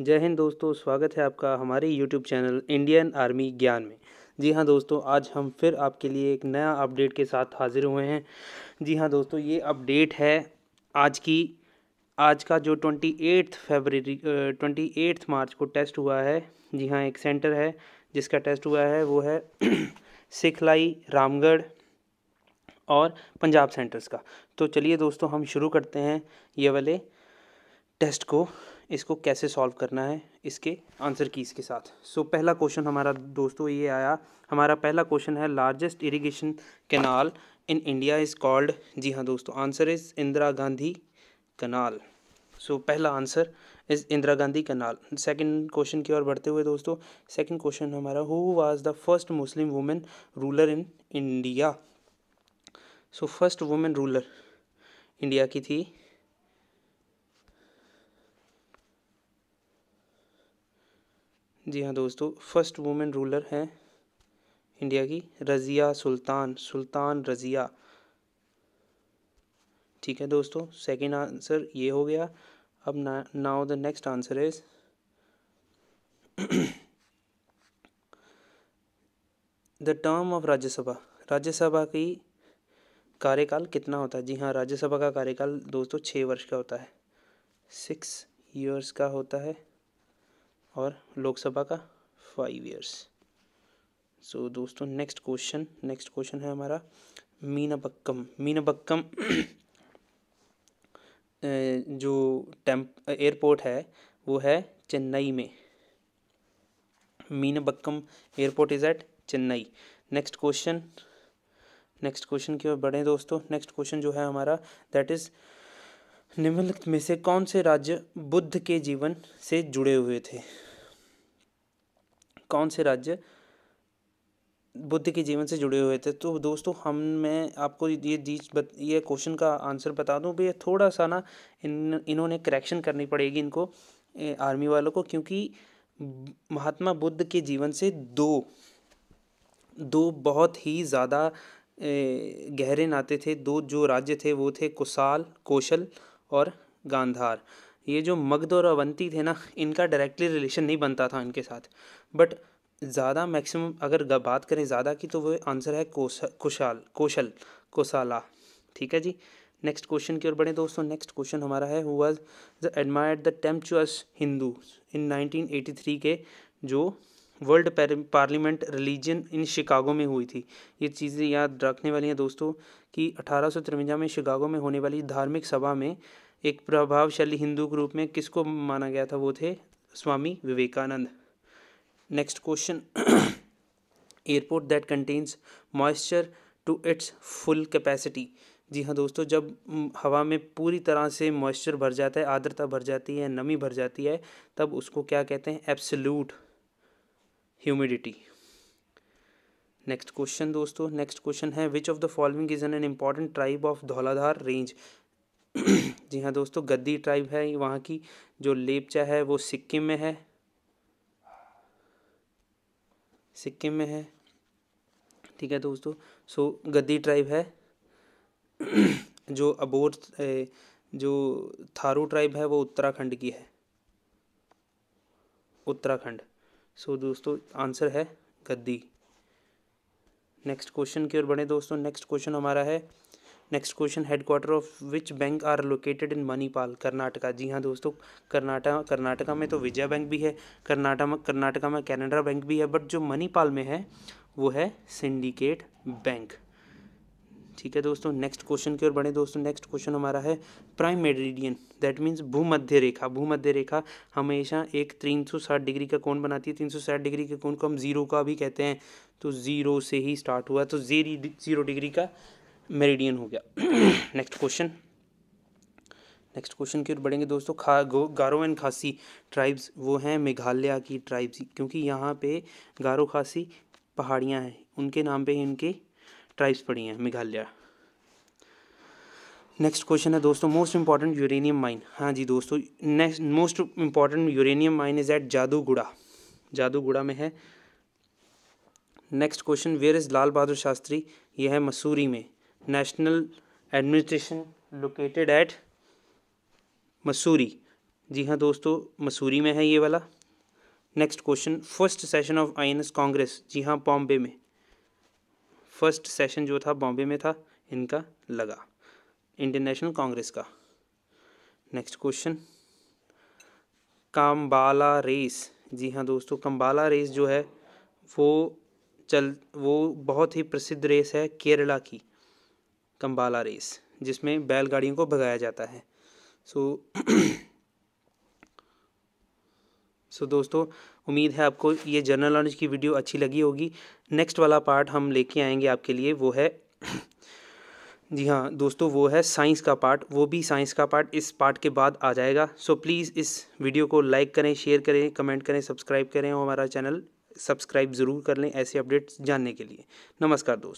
जय हिंद दोस्तों स्वागत है आपका हमारे यूट्यूब चैनल इंडियन आर्मी ज्ञान में जी हाँ दोस्तों आज हम फिर आपके लिए एक नया अपडेट के साथ हाजिर हुए हैं जी हाँ दोस्तों ये अपडेट है आज की आज का जो twenty eighth February twenty eighth March को टेस्ट हुआ है जी हाँ एक सेंटर है जिसका टेस्ट हुआ है वो है सिखलाई रामगढ़ और पंजाब सेंटर्स का तो चलिए दोस्तों हम शुरू करते हैं ये वाले टेस्ट को इसको कैसे सॉल्व करना है इसके आंसर कीज़ के साथ सो so, पहला क्वेश्चन हमारा दोस्तों ये आया हमारा पहला क्वेश्चन है largest irrigation canal in India is called जी हाँ दोस्तों answer is Indira Gandhi canal so so, पहला answer is Indira Gandhi canal second question की ओर बढ़ते हुए दोस्तों सेकंड क्वेश्चन हमारा who was the first Muslim women ruler in India so first women ruler India की थी जी हाँ दोस्तों फर्स्ट वुमेन रूलर हैं इंडिया की रज़िया सुल्तान सुल्तान रज़िया ठीक है दोस्तों सेकंड आंसर ये हो गया अब ना now the next answer is the term of Rajya Sabha Rajya Sabha की कार्यकाल कितना होता है जी हाँ राज्यसभा का कार्यकाल दोस्तों छः वर्ष का होता है सिक्स ईयर्स का होता है और लोकसभा का फाइव ईयर्स सो दोस्तों नेक्स्ट क्वेश्चन नेक्स्ट क्वेश्चन है हमारा मीनाबक्कम मीनाबक्कम जो टेम्प एयरपोर्ट है वो है चेन्नई में Meenambakkam airport is at Chennai next question next question की ओर बढ़ें दोस्तों नेक्स्ट क्वेश्चन जो है हमारा दैट इज़ निम्नलिखित में से कौन से राज्य बुद्ध के जीवन से जुड़े हुए थे कौन से राज्य बुद्ध के जीवन से जुड़े हुए थे तो दोस्तों हम मैं आपको ये चीज बत ये क्वेश्चन का आंसर बता दूं भैया थोड़ा सा ना इन इन्होंने करेक्शन करनी पड़ेगी इनको आर्मी वालों को क्योंकि महात्मा बुद्ध के जीवन से दो दो बहुत ही ज़्यादा गहरे नाते थे दो जो राज्य थे वो थे कुशाल कौशल और गांधार ये जो मगध और अवंती थे ना इनका डायरेक्टली रिलेशन नहीं बनता था इनके साथ बट ज़्यादा मैक्सिमम अगर बात करें ज़्यादा की तो वो आंसर है कोश कुशाल कौशल कोशाला ठीक है जी नेक्स्ट क्वेश्चन की ओर बढ़े दोस्तों नेक्स्ट क्वेश्चन हमारा है who the admired the tempestuous Hindu in 1983 के जो world parliament religion in Chicago में हुई थी ये चीज़ें याद रखने वाली हैं दोस्तों कि अठारह में शिकागो में होने वाली धार्मिक सभा में एक प्रभावशाली हिंदू ग्रुप में किसको माना गया था वो थे Swami Vivekananda next question airport that contains moisture to its full capacity जी हाँ दोस्तों जब हवा में पूरी तरह से मॉइस्चर भर जाता है आर्द्रता भर जाती है नमी भर जाती है तब उसको क्या कहते हैं एब्सल्यूट ह्यूमिडिटी नेक्स्ट क्वेश्चन दोस्तों नेक्स्ट क्वेश्चन है which of the following is an an important tribe of Dhauladhar range जी हाँ दोस्तों गद्दी ट्राइब है वहाँ की जो लेपचा है वो सिक्किम में है सिक्किम में है ठीक है दोस्तों सो गद्दी ट्राइब है जो अबोर जो थारू ट्राइब है वो उत्तराखंड की है उत्तराखंड सो दोस्तों आंसर है गद्दी नेक्स्ट क्वेश्चन की ओर बढ़े दोस्तों नेक्स्ट क्वेश्चन हमारा है next question headquarter of which bank are located in Manipal Karnataka जी हाँ दोस्तों कर्नाटक कर्नाटका में तो विजया बैंक भी है कर्नाटा में कर्नाटका में कैनेडा बैंक भी है बट जो मणिपाल में है वो है सिंडिकेट बैंक ठीक है दोस्तों नेक्स्ट क्वेश्चन की ओर बढ़े दोस्तों नेक्स्ट क्वेश्चन हमारा है प्राइम मेरिडियन दैट मीन्स भूमध्य रेखा भूमध्य रेखा हमेशा एक 360 डिग्री का कोण बनाती है 360 डिग्री के कोण को हम जीरो का भी कहते हैं तो जीरो से ही स्टार्ट हुआ तो जेरी जीरो डिग्री का मेरिडियन हो गया नेक्स्ट क्वेश्चन नेक्स्ट क्वेश्चन की ओर बढ़ेंगे दोस्तों खा गो गारो एंड खासी ट्राइब्स वो हैं मेघालय की ट्राइब्स क्योंकि यहाँ पे गारो खासी पहाड़ियाँ हैं उनके नाम पे इनके ट्राइब्स पड़ी हैं मेघालय नेक्स्ट क्वेश्चन है दोस्तों मोस्ट इंपॉर्टेंट यूरेनियम माइन हाँ जी दोस्तों next most important uranium mine is at Jaduguda Jaduguda में है next question where is Lal Bahadur Shastri यह है मसूरी में national administration located at Mussoorie जी हाँ दोस्तों मसूरी में है ये वाला next question first session of INS Congress जी हाँ बॉम्बे में फर्स्ट सेशन जो था बॉम्बे में था इनका लगा इंडियन नेशनल कांग्रेस का नेक्स्ट क्वेश्चन काम्बाला रेस जी हाँ दोस्तों कम्बाला रेस जो है वो चल वो बहुत ही प्रसिद्ध रेस है केरला की कम्बाला रेस जिसमें बैलगाड़ियों को भगाया जाता है सो so, सो so, दोस्तों उम्मीद है आपको ये जनरल नॉलेज की वीडियो अच्छी लगी होगी नेक्स्ट वाला पार्ट हम लेके आएंगे आपके लिए वो है जी हाँ दोस्तों वो है साइंस का पार्ट वो भी साइंस का पार्ट इस पार्ट के बाद आ जाएगा सो so, प्लीज़ इस वीडियो को लाइक करें शेयर करें कमेंट करें सब्सक्राइब करें और हमारा चैनल सब्सक्राइब ज़रूर कर लें ऐसे अपडेट्स जानने के लिए नमस्कार दोस्तों